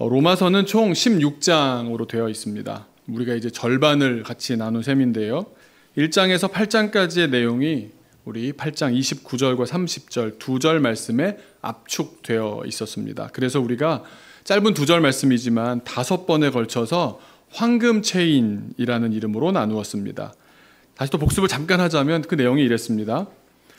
어, 로마서는 총 16장으로 되어 있습니다. 우리가 이제 절반을 같이 나눈 셈인데요. 1장에서 8장까지의 내용이 우리 8장 29절과 30절 두절 말씀에 압축되어 있었습니다. 그래서 우리가 짧은 두절 말씀이지만 다섯 번에 걸쳐서 황금 체인이라는 이름으로 나누었습니다. 다시 또 복습을 잠깐 하자면 그 내용이 이랬습니다.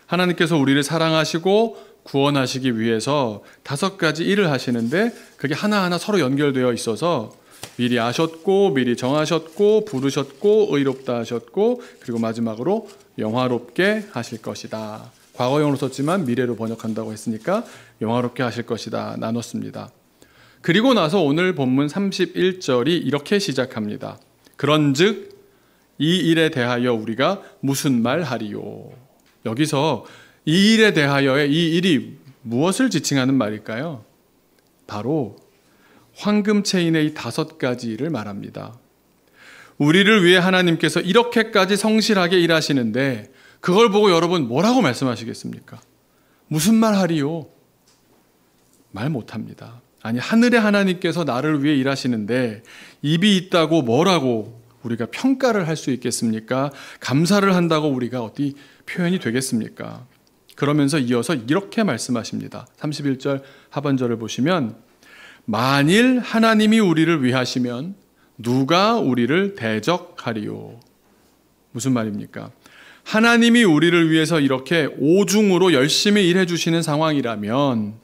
하나님께서 우리를 사랑하시고 구원하시기 위해서 다섯 가지 일을 하시는데 그게 하나하나 서로 연결되어 있어서 미리 아셨고 미리 정하셨고 부르셨고 의롭다 하셨고 그리고 마지막으로 영화롭게 하실 것이다. 과거형으로 썼지만 미래로 번역한다고 했으니까 영화롭게 하실 것이다 나눴습니다. 그리고 나서 오늘 본문 31절이 이렇게 시작합니다. 그런즉 이 일에 대하여 우리가 무슨 말하리요. 여기서 이 일에 대하여의 이 일이 무엇을 지칭하는 말일까요? 바로 황금체인의 다섯 가지를 말합니다. 우리를 위해 하나님께서 이렇게까지 성실하게 일하시는데 그걸 보고 여러분 뭐라고 말씀하시겠습니까? 무슨 말 하리요? 말 못합니다. 아니, 하늘의 하나님께서 나를 위해 일하시는데 입이 있다고 뭐라고 우리가 평가를 할 수 있겠습니까? 감사를 한다고 우리가 어디 표현이 되겠습니까? 그러면서 이어서 이렇게 말씀하십니다. 31절 하반절을 보시면 만일 하나님이 우리를 위하시면 누가 우리를 대적하리요. 무슨 말입니까? 하나님이 우리를 위해서 이렇게 오중으로 열심히 일해 주시는 상황이라면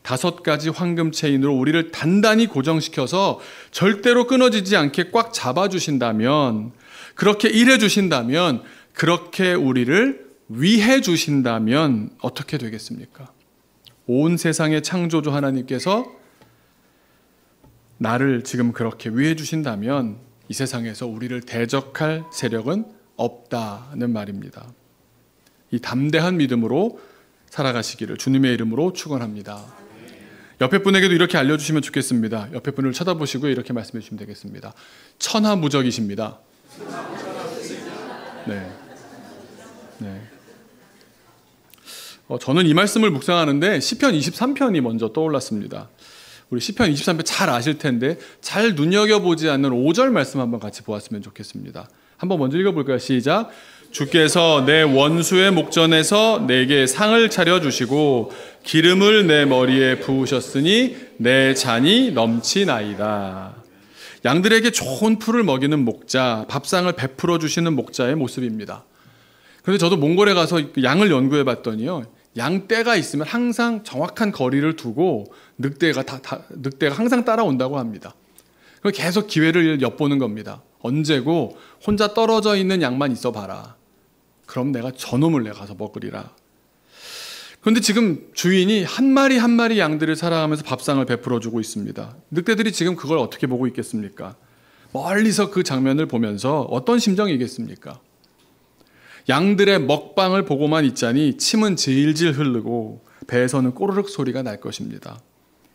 다섯 가지 황금 체인으로 우리를 단단히 고정시켜서 절대로 끊어지지 않게 꽉 잡아 주신다면 그렇게 일해 주신다면 그렇게 우리를 위해 주신다면 어떻게 되겠습니까? 온 세상의 창조주 하나님께서 나를 지금 그렇게 위해 주신다면 이 세상에서 우리를 대적할 세력은 없다는 말입니다. 이 담대한 믿음으로 살아가시기를 주님의 이름으로 축원합니다. 옆에 분에게도 이렇게 알려주시면 좋겠습니다. 옆에 분을 쳐다보시고 이렇게 말씀해 주시면 되겠습니다. 천하무적이십니다. 네. 어, 저는 이 말씀을 묵상하는데 시편 23편이 먼저 떠올랐습니다. 우리 시편 23편 잘 아실 텐데 잘 눈여겨보지 않는 5절 말씀 한번 같이 보았으면 좋겠습니다. 한번 먼저 읽어볼까요? 시작. 주께서 내 원수의 목전에서 내게 상을 차려주시고 기름을 내 머리에 부으셨으니 내 잔이 넘치나이다. 양들에게 좋은 풀을 먹이는 목자, 밥상을 베풀어 주시는 목자의 모습입니다. 그런데 저도 몽골에 가서 양을 연구해 봤더니요. 양 떼가 있으면 항상 정확한 거리를 두고 늑대가 다, 다 늑대가 항상 따라온다고 합니다. 그 계속 기회를 엿보는 겁니다. 언제고 혼자 떨어져 있는 양만 있어 봐라. 그럼 내가 저놈을 내 가서 먹으리라. 그런데 지금 주인이 한 마리 한 마리 양들을 사랑하면서 밥상을 베풀어 주고 있습니다. 늑대들이 지금 그걸 어떻게 보고 있겠습니까? 멀리서 그 장면을 보면서 어떤 심정이겠습니까? 양들의 먹방을 보고만 있자니 침은 질질 흐르고 배에서는 꼬르륵 소리가 날 것입니다.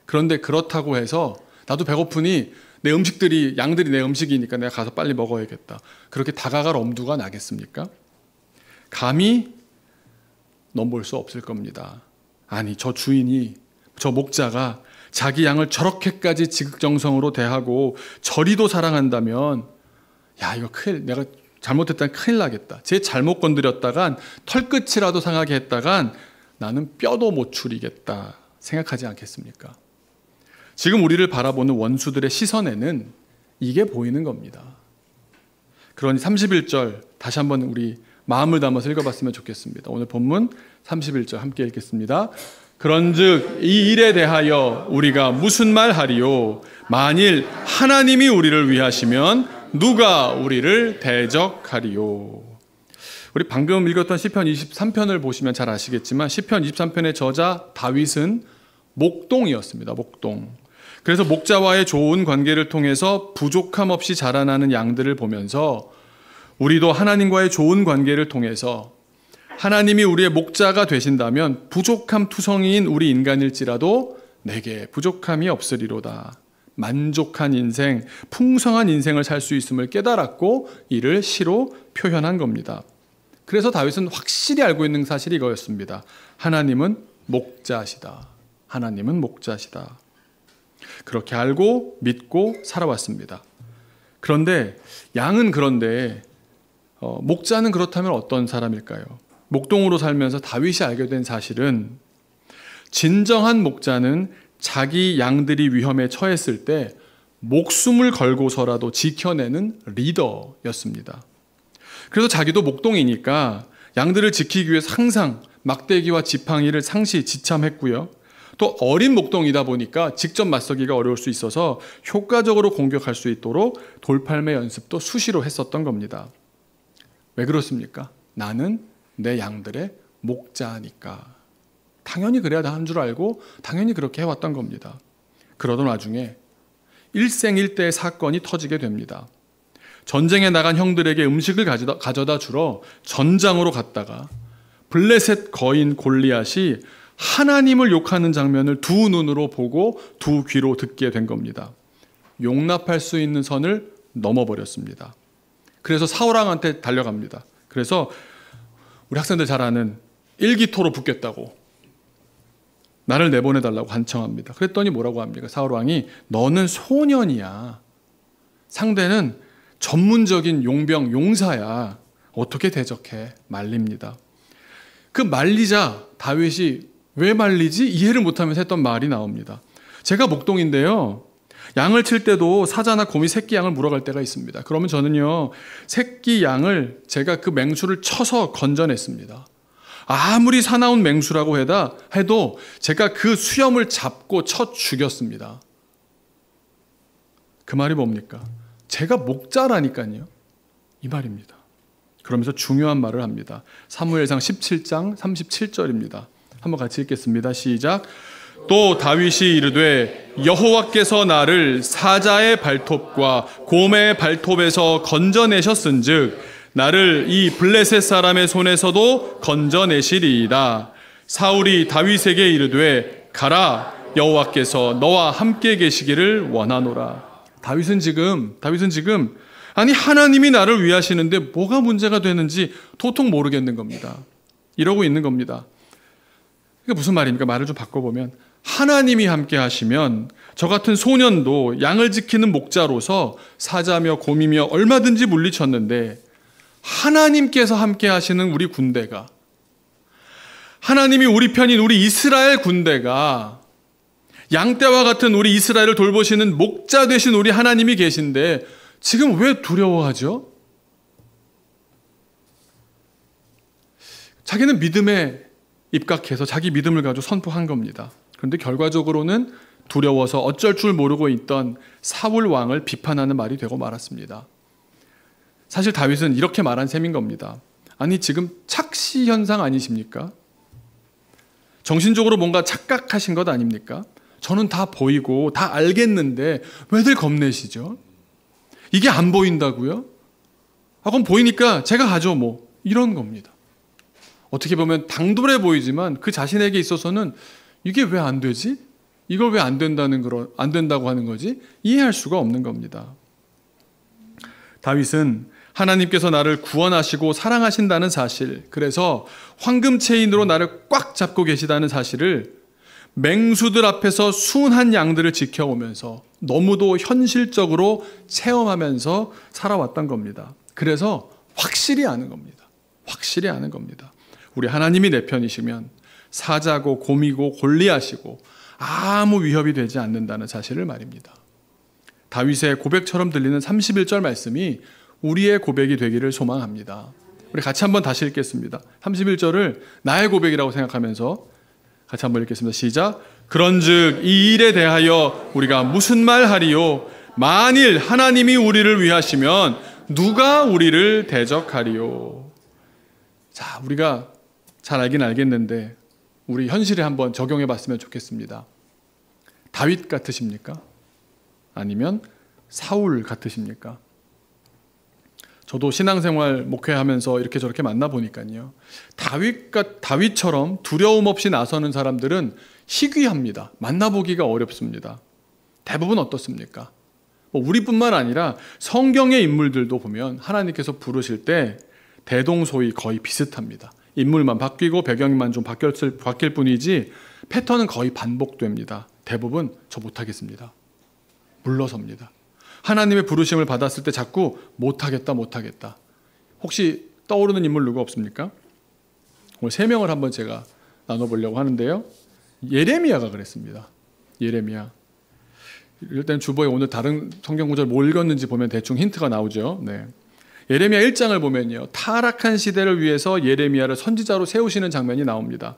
그런데 그렇다고 해서 나도 배고프니 내 음식들이 양들이 내 음식이니까 내가 가서 빨리 먹어야겠다. 그렇게 다가갈 엄두가 나겠습니까? 감히 넘볼 수 없을 겁니다. 아니 저 주인이 저 목자가 자기 양을 저렇게까지 지극정성으로 대하고 저리도 사랑한다면 야 이거 큰일 내가 잘못했다간 큰일 나겠다. 제 잘못 건드렸다간 털끝이라도 상하게 했다간 나는 뼈도 못 추리겠다 생각하지 않겠습니까? 지금 우리를 바라보는 원수들의 시선에는 이게 보이는 겁니다. 그러니 31절 다시 한번 우리 마음을 담아서 읽어봤으면 좋겠습니다. 오늘 본문 31절 함께 읽겠습니다. 그런즉 이 일에 대하여 우리가 무슨 말 하리요? 만일 하나님이 우리를 위하시면 누가 우리를 대적하리요? 우리 방금 읽었던 시편 23편을 보시면 잘 아시겠지만 시편 23편의 저자 다윗은 목동이었습니다. 목동. 그래서 목자와의 좋은 관계를 통해서 부족함 없이 자라나는 양들을 보면서 우리도 하나님과의 좋은 관계를 통해서 하나님이 우리의 목자가 되신다면 부족함 투성이인 우리 인간일지라도 내게 부족함이 없으리로다. 만족한 인생, 풍성한 인생을 살 수 있음을 깨달았고 이를 시로 표현한 겁니다. 그래서 다윗은 확실히 알고 있는 사실이 이거였습니다. 하나님은 목자시다. 하나님은 목자시다. 그렇게 알고 믿고 살아왔습니다. 그런데 양은 그런데 어, 목자는 그렇다면 어떤 사람일까요? 목동으로 살면서 다윗이 알게 된 사실은 진정한 목자는 자기 양들이 위험에 처했을 때 목숨을 걸고서라도 지켜내는 리더였습니다. 그래서 자기도 목동이니까 양들을 지키기 위해 항상 막대기와 지팡이를 상시 지참했고요. 또 어린 목동이다 보니까 직접 맞서기가 어려울 수 있어서 효과적으로 공격할 수 있도록 돌팔매 연습도 수시로 했었던 겁니다. 왜 그렇습니까? 나는 내 양들의 목자니까. 당연히 그래야 하는 줄 알고 당연히 그렇게 해왔던 겁니다. 그러던 와중에 일생일대의 사건이 터지게 됩니다. 전쟁에 나간 형들에게 음식을 가져다, 가져다 주러 전장으로 갔다가 블레셋 거인 골리앗이 하나님을 욕하는 장면을 두 눈으로 보고 두 귀로 듣게 된 겁니다. 용납할 수 있는 선을 넘어버렸습니다. 그래서 사울왕한테 달려갑니다. 그래서 우리 학생들 잘 아는 일기토로 붙겠다고 나를 내보내달라고 간청합니다. 그랬더니 뭐라고 합니까? 사울 왕이 너는 소년이야. 상대는 전문적인 용병 용사야. 어떻게 대적해? 말립니다. 그 말리자 다윗이 왜 말리지? 이해를 못하면서 했던 말이 나옵니다. 제가 목동인데요. 양을 칠 때도 사자나 곰이 새끼 양을 물어갈 때가 있습니다. 그러면 저는요, 새끼 양을 제가 그 맹수를 쳐서 건져냈습니다. 아무리 사나운 맹수라고 해도 제가 그 수염을 잡고 쳐 죽였습니다. 그 말이 뭡니까? 제가 목자라니까요. 이 말입니다. 그러면서 중요한 말을 합니다. 사무엘상 17장 37절입니다. 한번 같이 읽겠습니다. 시작. 또 다윗이 이르되 여호와께서 나를 사자의 발톱과 곰의 발톱에서 건져내셨은즉 나를 이 블레셋 사람의 손에서도 건져내시리이다. 사울이 다윗에게 이르되 가라 여호와께서 너와 함께 계시기를 원하노라. 다윗은 지금 다윗은 지금 아니 하나님이 나를 위하시는데 뭐가 문제가 되는지 도통 모르겠는 겁니다. 이러고 있는 겁니다. 그게 무슨 말입니까? 말을 좀 바꿔보면 하나님이 함께 하시면 저 같은 소년도 양을 지키는 목자로서 사자며 곰이며 얼마든지 물리쳤는데 하나님께서 함께 하시는 우리 군대가 하나님이 우리 편인 우리 이스라엘 군대가 양떼와 같은 우리 이스라엘을 돌보시는 목자 되신 우리 하나님이 계신데 지금 왜 두려워하죠? 자기는 믿음에 입각해서 자기 믿음을 가지고 선포한 겁니다. 그런데 결과적으로는 두려워서 어쩔 줄 모르고 있던 사울 왕을 비판하는 말이 되고 말았습니다. 사실 다윗은 이렇게 말한 셈인 겁니다. 아니 지금 착시 현상 아니십니까? 정신적으로 뭔가 착각하신 것 아닙니까? 저는 다 보이고 다 알겠는데 왜들 겁내시죠? 이게 안 보인다고요? 아 그럼 보이니까 제가 가죠 뭐 이런 겁니다. 어떻게 보면 당돌해 보이지만 그 자신에게 있어서는 이게 왜 안 되지? 이걸 왜안 된다는 그런 안 된다고 하는 거지? 이해할 수가 없는 겁니다. 다윗은 하나님께서 나를 구원하시고 사랑하신다는 사실, 그래서 황금체인으로 나를 꽉 잡고 계시다는 사실을 맹수들 앞에서 순한 양들을 지켜오면서 너무도 현실적으로 체험하면서 살아왔던 겁니다. 그래서 확실히 아는 겁니다. 확실히 아는 겁니다. 우리 하나님이 내 편이시면 사자고 곰이고 골리하시고 아무 위협이 되지 않는다는 사실을 말입니다. 다윗의 고백처럼 들리는 31절 말씀이 우리의 고백이 되기를 소망합니다. 우리 같이 한번 다시 읽겠습니다. 31절을 나의 고백이라고 생각하면서 같이 한번 읽겠습니다. 시작. 그런즉 이 일에 대하여 우리가 무슨 말 하리요? 만일 하나님이 우리를 위하시면 누가 우리를 대적하리요? 자, 우리가 잘 알긴 알겠는데 우리 현실에 한번 적용해 봤으면 좋겠습니다. 다윗 같으십니까? 아니면 사울 같으십니까? 저도 신앙생활 목회하면서 이렇게 저렇게 만나 보니까요. 다윗과 다윗처럼 두려움 없이 나서는 사람들은 희귀합니다. 만나보기가 어렵습니다. 대부분 어떻습니까? 뭐 우리뿐만 아니라 성경의 인물들도 보면 하나님께서 부르실 때 대동소이 거의 비슷합니다. 인물만 바뀌고 배경만 좀바뀌 바뀔 뿐이지 패턴은 거의 반복됩니다. 대부분 저 못하겠습니다. 물러섭니다. 하나님의 부르심을 받았을 때 자꾸 못하겠다, 못하겠다. 혹시 떠오르는 인물 누구 없습니까? 오늘 세 명을 한번 제가 나눠보려고 하는데요. 예레미야가 그랬습니다. 예레미야. 일단 주보에 오늘 다른 성경 구절 뭘 읽었는지 보면 대충 힌트가 나오죠. 네. 예레미야 1장을 보면요. 타락한 시대를 위해서 예레미야를 선지자로 세우시는 장면이 나옵니다.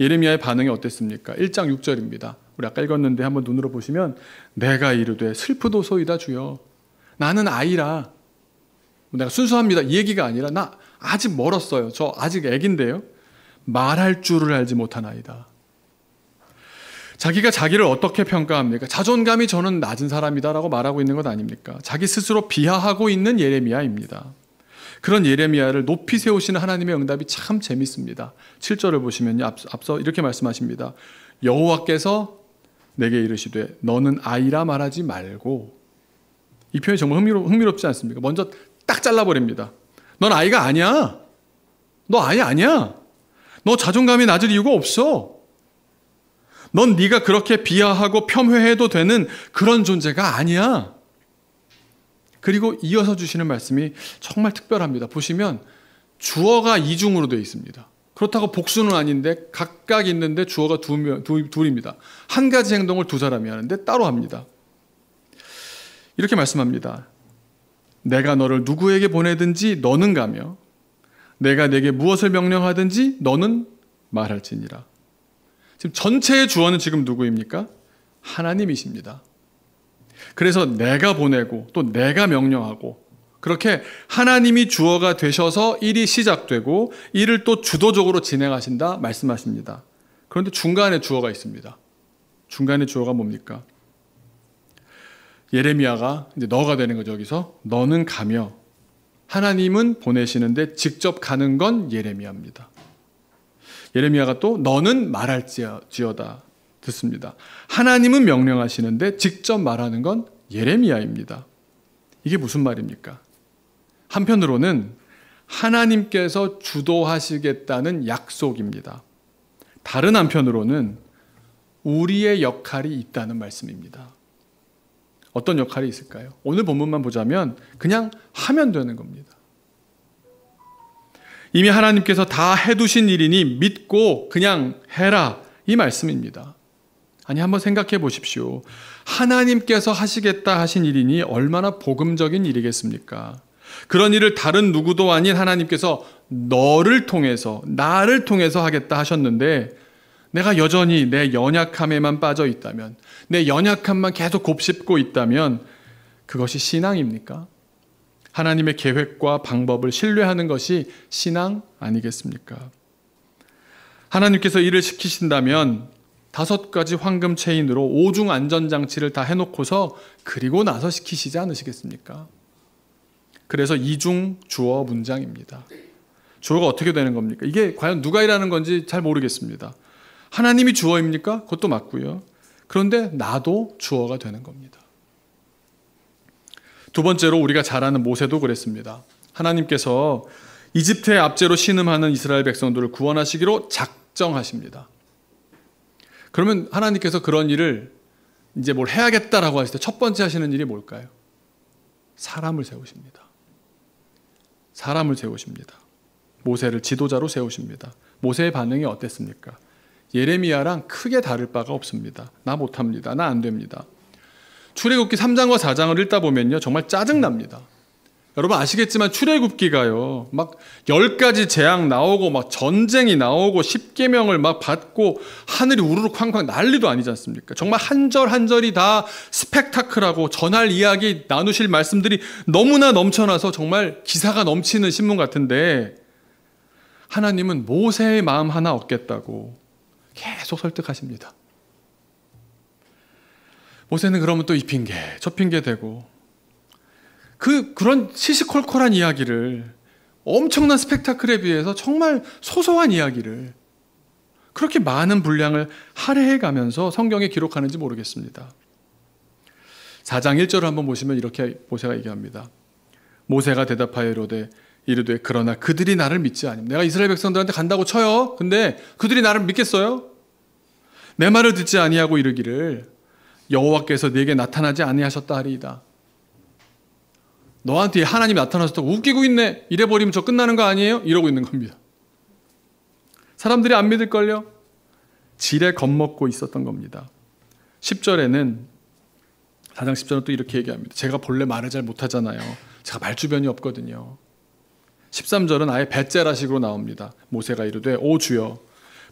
예레미야의 반응이 어땠습니까? 1장 6절입니다. 우리 아까 읽었는데 한번 눈으로 보시면 내가 이르되 슬프도소이다 주여 나는 아이라 뭐 내가 순수합니다 이 얘기가 아니라 나 아직 멀었어요 저 아직 애긴데요 말할 줄을 알지 못한아이다 자기가 자기를 어떻게 평가합니까 자존감이 저는 낮은 사람이다라고 말하고 있는 것 아닙니까 자기 스스로 비하하고 있는 예레미야입니다 그런 예레미야를 높이 세우시는 하나님의 응답이 참 재밌습니다 7절을 보시면 앞서 이렇게 말씀하십니다 여호와께서 내게 이르시되 너는 아이라 말하지 말고 이 표현이 정말 흥미롭, 흥미롭지 않습니까? 먼저 딱 잘라버립니다. 넌 아이가 아니야. 너 아이 아니야. 너 자존감이 낮을 이유가 없어. 넌 네가 그렇게 비하하고 폄훼해도 되는 그런 존재가 아니야. 그리고 이어서 주시는 말씀이 정말 특별합니다. 보시면 주어가 이중으로 되어 있습니다. 그렇다고 복수는 아닌데 각각 있는데 주어가 두, 명, 두, 둘입니다. 한 가지 행동을 두 사람이 하는데 따로 합니다. 이렇게 말씀합니다. 내가 너를 누구에게 보내든지 너는 가며 내가 내게 무엇을 명령하든지 너는 말할지니라. 지금 전체의 주어는 지금 누구입니까? 하나님이십니다. 그래서 내가 보내고 또 내가 명령하고 그렇게 하나님이 주어가 되셔서 일이 시작되고 일을 또 주도적으로 진행하신다 말씀하십니다. 그런데 중간에 주어가 있습니다. 중간에 주어가 뭡니까? 예레미야가 이제 너가 되는 거죠. 여기서 너는 가며 하나님은 보내시는데 직접 가는 건 예레미야입니다. 예레미야가 또 너는 말할지어다 듣습니다. 하나님은 명령하시는데 직접 말하는 건 예레미야입니다. 이게 무슨 말입니까? 한편으로는 하나님께서 주도하시겠다는 약속입니다. 다른 한편으로는 우리의 역할이 있다는 말씀입니다. 어떤 역할이 있을까요? 오늘 본문만 보자면 그냥 하면 되는 겁니다. 이미 하나님께서 다 해두신 일이니 믿고 그냥 해라. 이 말씀입니다. 아니, 한번 생각해 보십시오. 하나님께서 하시겠다 하신 일이니 얼마나 복음적인 일이겠습니까? 그런 일을 다른 누구도 아닌 하나님께서 너를 통해서, 나를 통해서 하겠다 하셨는데, 내가 여전히 내 연약함에만 빠져 있다면, 내 연약함만 계속 곱씹고 있다면, 그것이 신앙입니까? 하나님의 계획과 방법을 신뢰하는 것이 신앙 아니겠습니까? 하나님께서 일을 시키신다면 다섯 가지 황금 체인으로 오중 안전장치를 다 해놓고서 그리고 나서 시키시지 않으시겠습니까? 그래서 이중 주어 문장입니다. 주어가 어떻게 되는 겁니까? 이게 과연 누가 일하는 건지 잘 모르겠습니다. 하나님이 주어입니까? 그것도 맞고요. 그런데 나도 주어가 되는 겁니다. 두 번째로 우리가 잘 아는 모세도 그랬습니다. 하나님께서 이집트의 압제로 신음하는 이스라엘 백성들을 구원하시기로 작정하십니다. 그러면 하나님께서 그런 일을 이제 뭘 해야겠다라고 하실 때 첫 번째 하시는 일이 뭘까요? 사람을 세우십니다. 사람을 세우십니다. 모세를 지도자로 세우십니다. 모세의 반응이 어땠습니까? 예레미야랑 크게 다를 바가 없습니다. 나 못합니다. 나 안 됩니다. 출애굽기 3장과 4장을 읽다 보면요. 정말 짜증납니다. 여러분 아시겠지만 출애굽기가요. 막 열가지 재앙 나오고 막 전쟁이 나오고 십계명을막 받고 하늘이 우르르 쾅쾅 난리도 아니지 않습니까? 정말 한 절 한절이 다 스펙타클하고 전할 이야기 나누실 말씀들이 너무나 넘쳐나서 정말 기사가 넘치는 신문 같은데 하나님은 모세의 마음 하나 얻겠다고 계속 설득하십니다. 모세는 그러면 또 이 핑계, 저 핑계 되고 그 그런 시시콜콜한 이야기를 엄청난 스펙타클에 비해서 정말 소소한 이야기를 그렇게 많은 분량을 할애해 가면서 성경에 기록하는지 모르겠습니다. 4장 1절을 한번 보시면 이렇게 모세가 얘기합니다. 모세가 대답하여 이르되 이르되 그러나 그들이 나를 믿지 아니 내가 이스라엘 백성들한테 간다고 쳐요. 근데 그들이 나를 믿겠어요? 내 말을 듣지 아니하고 이르기를 여호와께서 내게 나타나지 아니하셨다 하리이다. 너한테 하나님이 나타나서또 웃기고 있네. 이래버리면 저 끝나는 거 아니에요? 이러고 있는 겁니다. 사람들이 안 믿을걸요? 지레 겁먹고 있었던 겁니다. 10절에는 사장 10절은 또 이렇게 얘기합니다. 제가 본래 말을 잘 못하잖아요. 제가 말주변이 없거든요. 13절은 아예 배째라식으로 나옵니다. 모세가 이르되 오 주여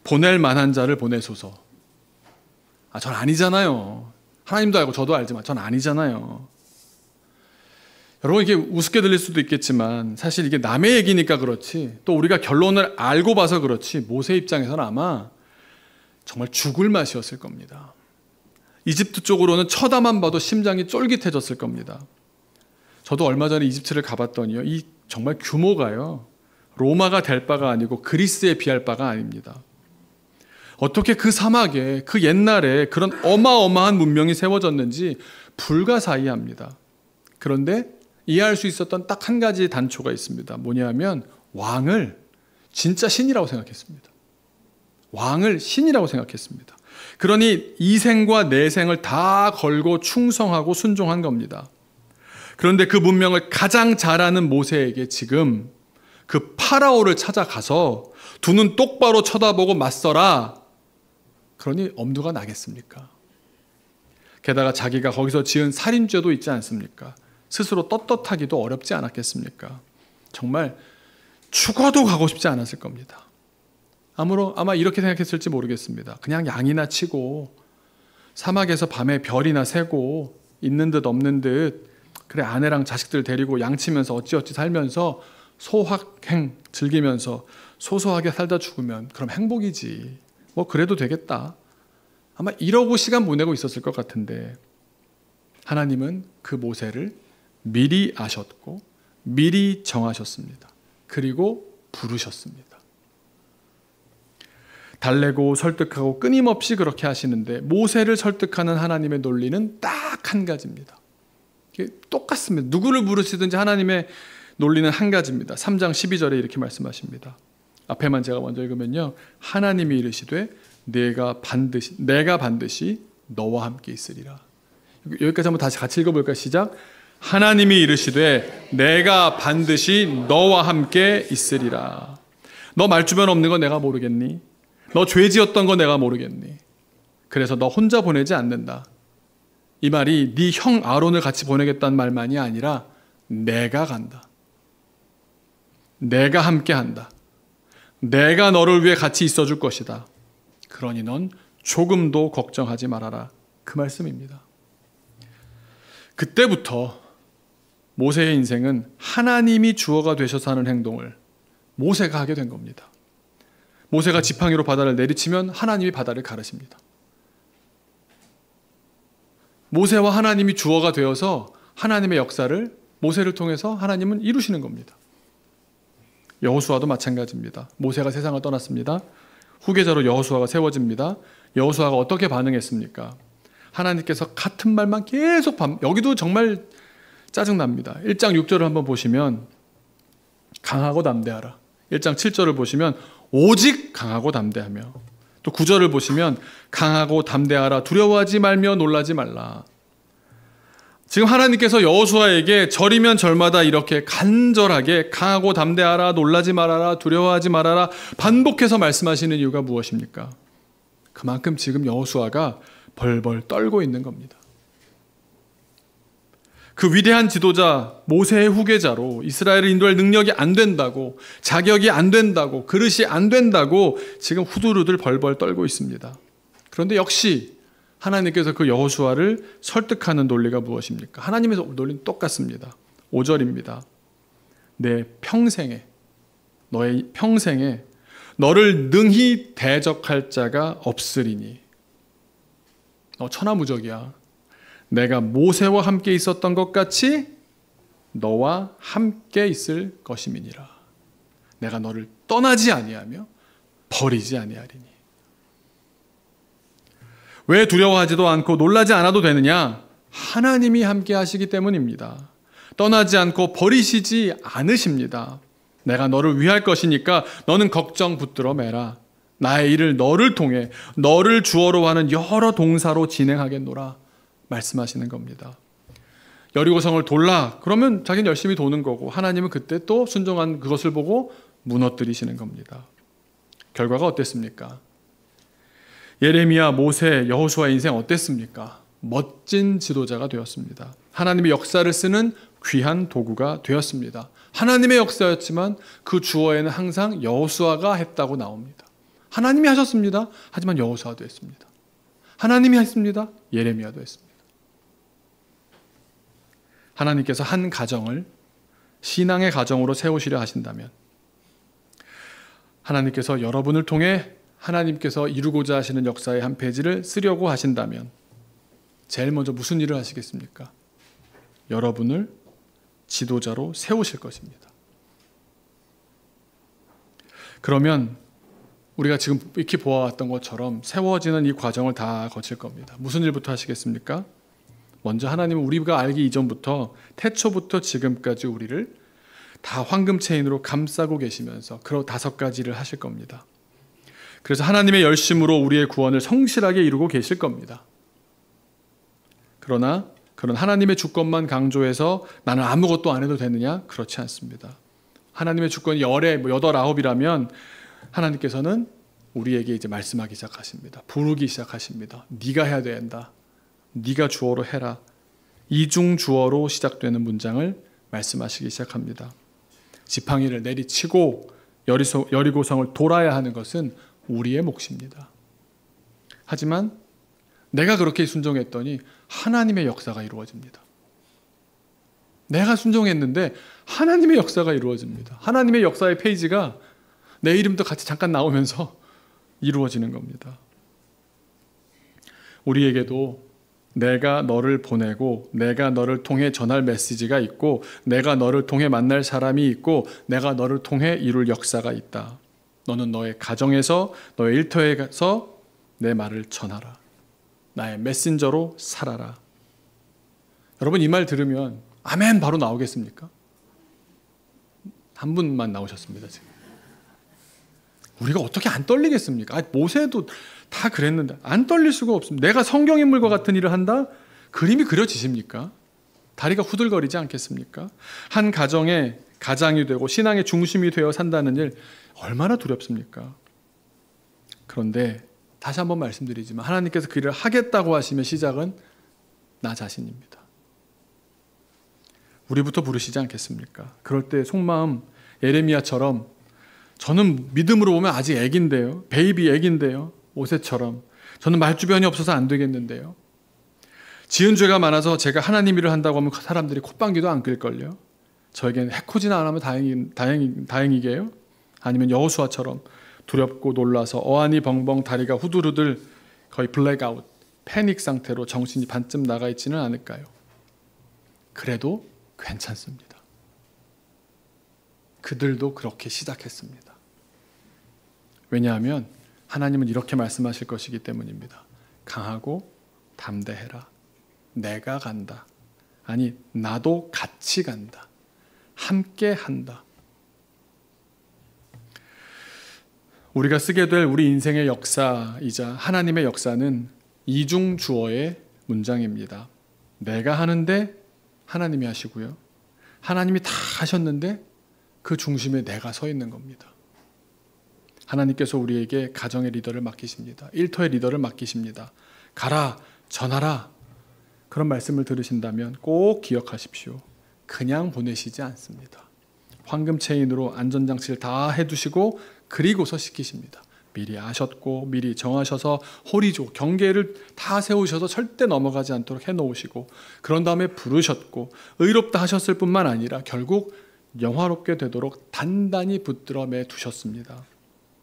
보낼 만한 자를 보내소서. 아, 전 아니잖아요. 하나님도 알고 저도 알지만 전 아니잖아요. 여러분 이게 우습게 들릴 수도 있겠지만 사실 이게 남의 얘기니까 그렇지 또 우리가 결론을 알고 봐서 그렇지 모세 입장에서는 아마 정말 죽을 맛이었을 겁니다. 이집트 쪽으로는 쳐다만 봐도 심장이 쫄깃해졌을 겁니다. 저도 얼마 전에 이집트를 가봤더니요. 이 정말 규모가요. 로마가 될 바가 아니고 그리스에 비할 바가 아닙니다. 어떻게 그 사막에 그 옛날에 그런 어마어마한 문명이 세워졌는지 불가사의합니다. 그런데 이해할 수 있었던 딱 한 가지 단초가 있습니다. 뭐냐면 왕을 진짜 신이라고 생각했습니다. 왕을 신이라고 생각했습니다. 그러니 이생과 내생을 다 걸고 충성하고 순종한 겁니다. 그런데 그 문명을 가장 잘하는 모세에게 지금 그 파라오를 찾아가서 두 눈 똑바로 쳐다보고 맞서라. 그러니 엄두가 나겠습니까? 게다가 자기가 거기서 지은 살인죄도 있지 않습니까? 스스로 떳떳하기도 어렵지 않았겠습니까? 정말 죽어도 가고 싶지 않았을 겁니다. 아무로 아마 이렇게 생각했을지 모르겠습니다. 그냥 양이나 치고 사막에서 밤에 별이나 새고 있는 듯 없는 듯 그래 아내랑 자식들 데리고 양치면서 어찌어찌 살면서 소확행 즐기면서 소소하게 살다 죽으면 그럼 행복이지. 뭐 그래도 되겠다. 아마 이러고 시간 보내고 있었을 것 같은데 하나님은 그 모세를 미리 아셨고 미리 정하셨습니다. 그리고 부르셨습니다. 달래고 설득하고 끊임없이 그렇게 하시는데 모세를 설득하는 하나님의 논리는 딱 한 가지입니다. 똑같습니다. 누구를 부르시든지 하나님의 논리는 한 가지입니다. 3장 12절에 이렇게 말씀하십니다. 앞에만 제가 먼저 읽으면요. 하나님이 이르시되 내가 반드시 내가 반드시 너와 함께 있으리라. 여기까지 한번 다시 같이 읽어 볼까 시작. 하나님이 이르시되 내가 반드시 너와 함께 있으리라. 너 말주변 없는 거 내가 모르겠니? 너 죄지었던 거 내가 모르겠니? 그래서 너 혼자 보내지 않는다. 이 말이 네 형 아론을 같이 보내겠다는 말만이 아니라 내가 간다. 내가 함께 한다. 내가 너를 위해 같이 있어 줄 것이다. 그러니 넌 조금도 걱정하지 말아라. 그 말씀입니다. 그때부터 모세의 인생은 하나님이 주어가 되셔서 하는 행동을 모세가 하게 된 겁니다. 모세가 지팡이로 바다를 내리치면 하나님이 바다를 가르십니다. 모세와 하나님이 주어가 되어서 하나님의 역사를 모세를 통해서 하나님은 이루시는 겁니다. 여호수아도 마찬가지입니다. 모세가 세상을 떠났습니다. 후계자로 여호수아가 세워집니다. 여호수아가 어떻게 반응했습니까? 하나님께서 같은 말만 계속 반, 여기도 정말 짜증납니다. 1장 6절을 한번 보시면 강하고 담대하라. 1장 7절을 보시면 오직 강하고 담대하며 또 9절을 보시면 강하고 담대하라 두려워하지 말며 놀라지 말라. 지금 하나님께서 여호수아에게 절이면 절마다 이렇게 간절하게 강하고 담대하라 놀라지 말아라 두려워하지 말아라 반복해서 말씀하시는 이유가 무엇입니까? 그만큼 지금 여호수아가 벌벌 떨고 있는 겁니다. 그 위대한 지도자 모세의 후계자로 이스라엘을 인도할 능력이 안 된다고 자격이 안 된다고 그릇이 안 된다고 지금 후두루들 벌벌 떨고 있습니다. 그런데 역시 하나님께서 그 여호수아를 설득하는 논리가 무엇입니까? 하나님의 논리는 똑같습니다. 5절입니다. 내 평생에 너의 평생에 너를 능히 대적할 자가 없으리니 너 천하무적이야. 내가 모세와 함께 있었던 것 같이 너와 함께 있을 것임이니라. 내가 너를 떠나지 아니하며 버리지 아니하리니. 왜 두려워하지도 않고 놀라지 않아도 되느냐? 하나님이 함께 하시기 때문입니다. 떠나지 않고 버리시지 않으십니다. 내가 너를 위할 것이니까 너는 걱정 붙들어 매라. 나의 일을 너를 통해 너를 주어로 하는 여러 동사로 진행하겠노라. 말씀하시는 겁니다. 여리고성을 돌라. 그러면 자기는 열심히 도는 거고 하나님은 그때 또 순종한 그것을 보고 무너뜨리시는 겁니다. 결과가 어땠습니까? 예레미야, 모세, 여호수아 인생 어땠습니까? 멋진 지도자가 되었습니다. 하나님의 역사를 쓰는 귀한 도구가 되었습니다. 하나님의 역사였지만 그 주어에는 항상 여호수아가 했다고 나옵니다. 하나님이 하셨습니다. 하지만 여호수아도 했습니다. 하나님이 했습니다. 예레미야도 했습니다. 하나님께서 한 가정을 신앙의 가정으로 세우시려 하신다면 하나님께서 여러분을 통해 하나님께서 이루고자 하시는 역사의 한 페이지를 쓰려고 하신다면 제일 먼저 무슨 일을 하시겠습니까? 여러분을 지도자로 세우실 것입니다. 그러면 우리가 지금 익히 보아왔던 것처럼 세워지는 이 과정을 다 거칠 겁니다. 무슨 일부터 하시겠습니까? 먼저 하나님은 우리가 알기 이전부터 태초부터 지금까지 우리를 다 황금 체인으로 감싸고 계시면서 그러 다섯 가지를 하실 겁니다. 그래서 하나님의 열심으로 우리의 구원을 성실하게 이루고 계실 겁니다. 그러나 그런 하나님의 주권만 강조해서 나는 아무것도 안 해도 되느냐? 그렇지 않습니다. 하나님의 주권이 열에 뭐 여덟 아홉이라면 하나님께서는 우리에게 이제 말씀하기 시작하십니다. 부르기 시작하십니다. 네가 해야 된다. 네가 주어로 해라. 이중 주어로 시작되는 문장을 말씀하시기 시작합니다. 지팡이를 내리치고 여리소, 여리고성을 돌아야 하는 것은 우리의 몫입니다. 하지만 내가 그렇게 순종했더니 하나님의 역사가 이루어집니다. 내가 순종했는데 하나님의 역사가 이루어집니다. 하나님의 역사의 페이지가 내 이름도 같이 잠깐 나오면서 이루어지는 겁니다. 우리에게도 내가 너를 보내고 내가 너를 통해 전할 메시지가 있고 내가 너를 통해 만날 사람이 있고 내가 너를 통해 이룰 역사가 있다. 너는 너의 가정에서 너의 일터에 서내 말을 전하라. 나의 메신저로 살아라. 여러분 이 말 들으면 아멘 바로 나오겠습니까? 한 분만 나오셨습니다, 지금. 우리가 어떻게 안 떨리겠습니까? 모세도 다 그랬는데 안 떨릴 수가 없습니다. 내가 성경인물과 같은 일을 한다? 그림이 그려지십니까? 다리가 후들거리지 않겠습니까? 한 가정의 가장이 되고 신앙의 중심이 되어 산다는 일 얼마나 두렵습니까? 그런데 다시 한번 말씀드리지만 하나님께서 그 일을 하겠다고 하시면 시작은 나 자신입니다. 우리부터 부르시지 않겠습니까? 그럴 때 속마음 예레미야처럼 저는 믿음으로 보면 아직 애긴데요. 베이비 애긴데요. 오세처럼 저는 말주변이 없어서 안 되겠는데요. 지은 죄가 많아서 제가 하나님 일을 한다고 하면 그 사람들이 콧방귀도 안 끌걸요. 저에겐 해코지나 안 하면 다행이, 다행이, 다행이게요. 아니면 여호수아처럼 두렵고 놀라서 어안이 벙벙 다리가 후들후들 거의 블랙아웃 패닉 상태로 정신이 반쯤 나가 있지는 않을까요? 그래도 괜찮습니다. 그들도 그렇게 시작했습니다. 왜냐하면 하나님은 이렇게 말씀하실 것이기 때문입니다. 강하고 담대해라. 내가 간다. 아니, 나도 같이 간다. 함께 한다. 우리가 쓰게 될 우리 인생의 역사이자 하나님의 역사는 이중 주어의 문장입니다. 내가 하는데 하나님이 하시고요. 하나님이 다 하셨는데 그 중심에 내가 서 있는 겁니다. 하나님께서 우리에게 가정의 리더를 맡기십니다. 일터의 리더를 맡기십니다. 가라, 전하라. 그런 말씀을 들으신다면 꼭 기억하십시오. 그냥 보내시지 않습니다. 황금 체인으로 안전장치를 다 해두시고 그리고서 시키십니다. 미리 아셨고 미리 정하셔서 호리조 경계를 다 세우셔서 절대 넘어가지 않도록 해놓으시고 그런 다음에 부르셨고 의롭다 하셨을 뿐만 아니라 결국 영화롭게 되도록 단단히 붙들어 매두셨습니다.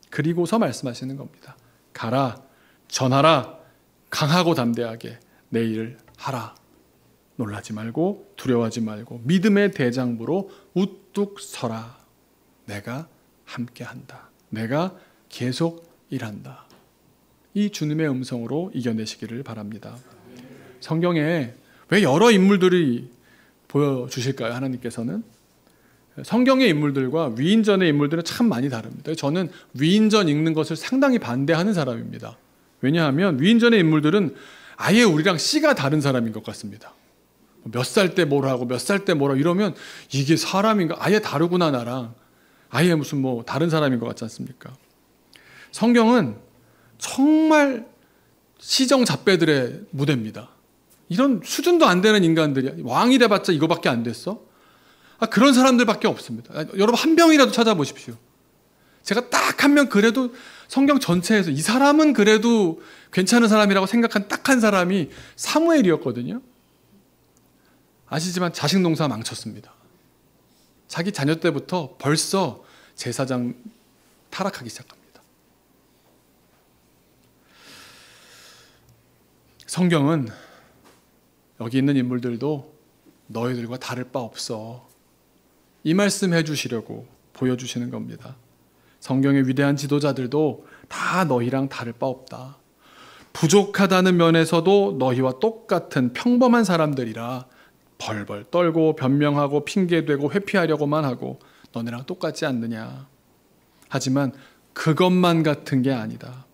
그리고서 말씀하시는 겁니다. 가라, 전하라, 강하고 담대하게 내 일을 하라. 놀라지 말고 두려워하지 말고 믿음의 대장부로 우뚝 서라. 내가 함께한다. 내가 계속 일한다. 이 주님의 음성으로 이겨내시기를 바랍니다. 성경에 왜 여러 인물들이 보여주실까요? 하나님께서는 성경의 인물들과 위인전의 인물들은 참 많이 다릅니다. 저는 위인전 읽는 것을 상당히 반대하는 사람입니다. 왜냐하면 위인전의 인물들은 아예 우리랑 씨가 다른 사람인 것 같습니다. 뭐 몇살 때 뭐라고 몇 살 때 뭐라 이러면 이게 사람인가 아예 다르구나 나랑 아예 무슨 뭐 다른 사람인 것 같지 않습니까? 성경은 정말 시정 잡배들의 무대입니다. 이런 수준도 안 되는 인간들이 왕이 돼봤자 이거밖에 안 됐어? 아, 그런 사람들밖에 없습니다. 아, 여러분 한 명이라도 찾아보십시오. 제가 딱 한 명 그래도 성경 전체에서 이 사람은 그래도 괜찮은 사람이라고 생각한 딱 한 사람이 사무엘이었거든요. 아시지만 자식 농사 망쳤습니다. 자기 자녀 때부터 벌써 제사장 타락하기 시작합니다. 성경은 여기 있는 인물들도 너희들과 다를 바 없어. 이 말씀 해주시려고 보여주시는 겁니다. 성경의 위대한 지도자들도 다 너희랑 다를 바 없다. 부족하다는 면에서도 너희와 똑같은 평범한 사람들이라 벌벌 떨고 변명하고 핑계대고 회피하려고만 하고 너네랑 똑같지 않느냐. 하지만 그것만 같은 게 아니다.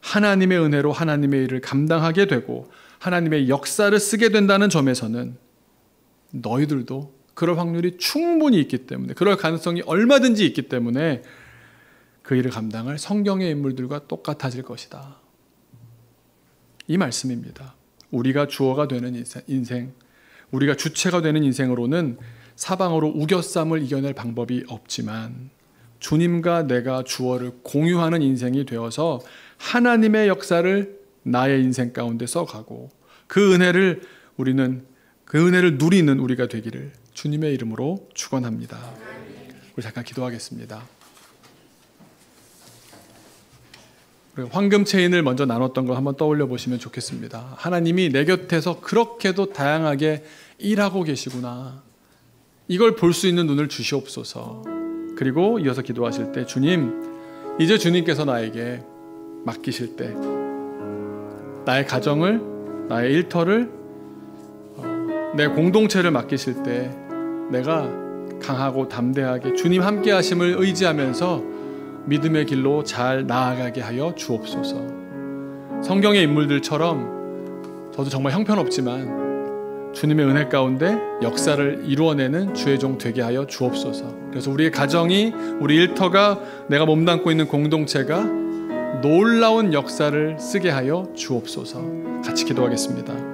하나님의 은혜로 하나님의 일을 감당하게 되고 하나님의 역사를 쓰게 된다는 점에서는 너희들도 그럴 확률이 충분히 있기 때문에 그럴 가능성이 얼마든지 있기 때문에 그 일을 감당할 성경의 인물들과 똑같아질 것이다. 이 말씀입니다. 우리가 주어가 되는 인생, 우리가 주체가 되는 인생으로는 사방으로 우겨쌈을 이겨낼 방법이 없지만 주님과 내가 주어를 공유하는 인생이 되어서 하나님의 역사를 나의 인생 가운데 써가고 그 은혜를 우리는 그 은혜를 누리는 우리가 되기를 주님의 이름으로 축원합니다. 우리 잠깐 기도하겠습니다. 우리 황금 체인을 먼저 나눴던 걸 한번 떠올려 보시면 좋겠습니다. 하나님이 내 곁에서 그렇게도 다양하게 일하고 계시구나. 이걸 볼 수 있는 눈을 주시옵소서. 그리고 이어서 기도하실 때 주님, 이제 주님께서 나에게 맡기실 때 나의 가정을, 나의 일터를 어, 내 공동체를 맡기실 때 내가 강하고 담대하게 주님 함께 하심을 의지하면서 믿음의 길로 잘 나아가게 하여 주옵소서. 성경의 인물들처럼 저도 정말 형편없지만 주님의 은혜 가운데 역사를 이루어내는 주의 종 되게 하여 주옵소서. 그래서 우리의 가정이 우리 일터가 내가 몸담고 있는 공동체가 놀라운 역사를 쓰게 하여 주옵소서. 같이 기도하겠습니다.